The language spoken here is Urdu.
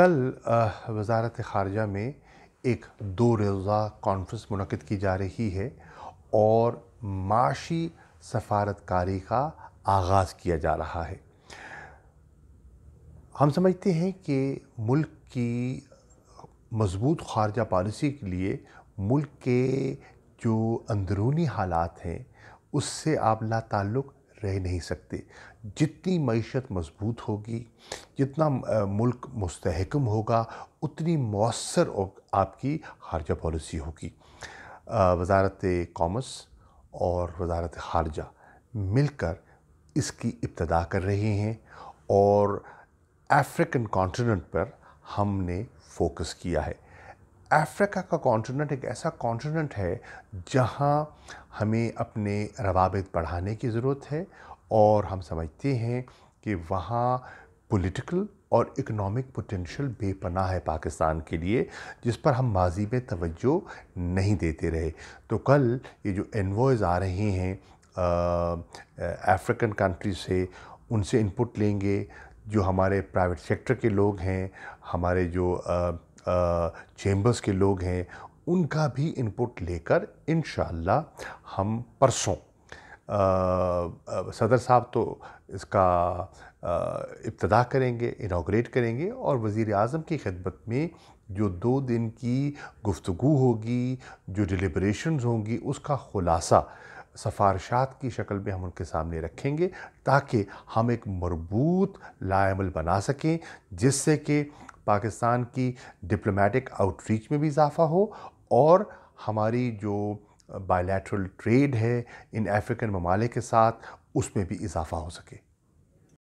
کل وزارت خارجہ میں ایک دو روزہ کانفرنس منعقد کی جا رہی ہے اور معاشی سفارتکاری کا آغاز کیا جا رہا ہے ہم سمجھتے ہیں کہ ملک کی مضبوط خارجہ پالیسی کے لیے ملک کے جو اندرونی حالات ہیں اس سے آپ لا تعلق رہ نہیں سکتے جتنی معیشت مضبوط ہوگی جتنا ملک مستحکم ہوگا اتنی مؤثر آپ کی خارجہ پالیسی ہوگی وزارت کامرس اور وزارت خارجہ مل کر اس کی ابتدا کر رہی ہیں اور افریقن کانٹیننٹ پر ہم نے فوکس کیا ہے افریقہ کا کانٹیننٹ ایک ایسا کانٹیننٹ ہے جہاں ہمیں اپنے روابط بڑھانے کی ضرورت ہے اور ہم سمجھتے ہیں کہ وہاں پولیٹیکل اور اکنامک پوٹینشیل بے پناہ ہے پاکستان کے لیے جس پر ہم ماضی میں توجہ نہیں دیتے رہے تو کل یہ جو انوائز آ رہے ہیں افریقن کنٹری سے ان سے ان پٹ لیں گے جو ہمارے پرائیویٹ سیکٹر کے لوگ ہیں ہمارے جو چیمبرز کے لوگ ہیں ان کا بھی ان پٹ لے کر انشاءاللہ ہم پرسوں صدر صاحب تو اس کا ابتدا کریں گے انوگریٹ کریں گے اور وزیر اعظم کی خدمت میں جو دو دن کی گفتگو ہوگی جو ڈیلیبریشنز ہوں گی اس کا خلاصہ سفارشات کی شکل میں ہم ان کے سامنے رکھیں گے تاکہ ہم ایک مربوط لاعمل بنا سکیں جس سے کہ پاکستان کی ڈپلومیٹک آؤٹ ریچ میں بھی اضافہ ہو اور ہماری جو بائیلیٹرل ٹریڈ ہے ان افریقن ممالک کے ساتھ اس میں بھی اضافہ ہو سکے